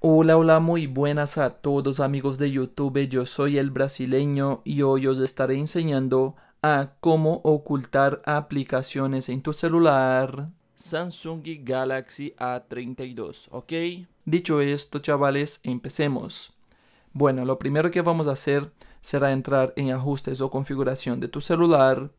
Hola, hola, muy buenas a todos amigos de YouTube, yo soy el brasileño y hoy os estaré enseñando a cómo ocultar aplicaciones en tu celular Samsung Galaxy A32, ¿ok? Dicho esto, chavales, empecemos. Bueno, lo primero que vamos a hacer será entrar en ajustes o configuración de tu celular,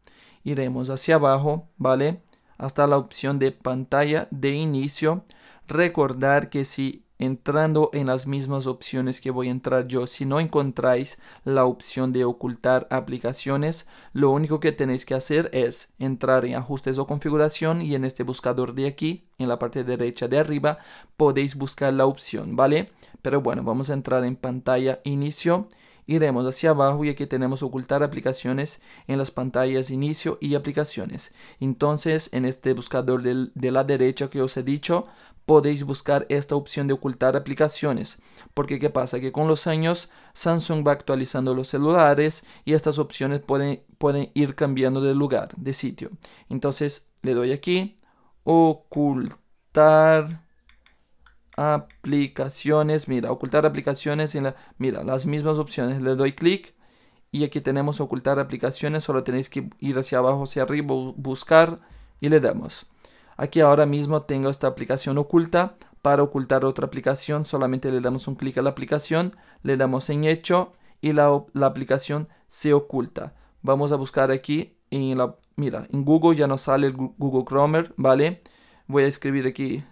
iremos hacia abajo, ¿vale? Hasta la opción de pantalla de inicio, recordar que si entrando en las mismas opciones que voy a entrar yo. Si no encontráis la opción de ocultar aplicaciones, lo único que tenéis que hacer es entrar en ajustes o configuración y en este buscador de aquí, en la parte derecha de arriba, podéis buscar la opción, ¿vale? Pero bueno, vamos a entrar en pantalla inicio Iremos hacia abajo y aquí tenemos ocultar aplicaciones en las pantallas inicio y aplicaciones. Entonces en este buscador de, la derecha que os he dicho podéis buscar esta opción de ocultar aplicaciones. Porque qué pasa? Que con los años Samsung va actualizando los celulares y estas opciones pueden ir cambiando de lugar, de sitio. Entonces le doy aquí, ocultar aplicaciones, mira, ocultar aplicaciones, en la, mira, las mismas opciones, le doy clic y aquí tenemos ocultar aplicaciones, solo tenéis que ir hacia abajo, hacia arriba, buscar y le damos. Aquí ahora mismo tengo esta aplicación oculta, para ocultar otra aplicación solamente le damos un clic a la aplicación, le damos en hecho y la, aplicación se oculta. Vamos a buscar aquí en la, mira, en Google ya nos sale el Google Chrome, ¿vale? Voy a escribir aquí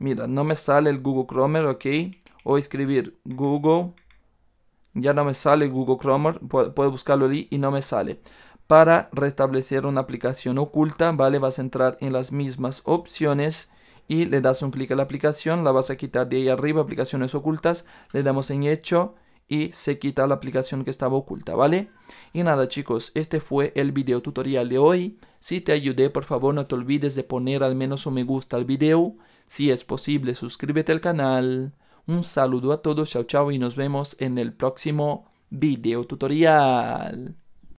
Mira, no me sale el Google Chrome, ok. O escribir Google. Ya no me sale Google Chrome. Puedo buscarlo ahí y no me sale. Para restablecer una aplicación oculta, ¿vale? Vas a entrar en las mismas opciones y le das un clic a la aplicación. La vas a quitar de ahí arriba, aplicaciones ocultas. Le damos en hecho y se quita la aplicación que estaba oculta, ¿vale? Y nada chicos, este fue el video tutorial de hoy. Si te ayudé, por favor no te olvides de poner al menos un me gusta al video. Si es posible, suscríbete al canal. Un saludo a todos, chao chao y nos vemos en el próximo video tutorial.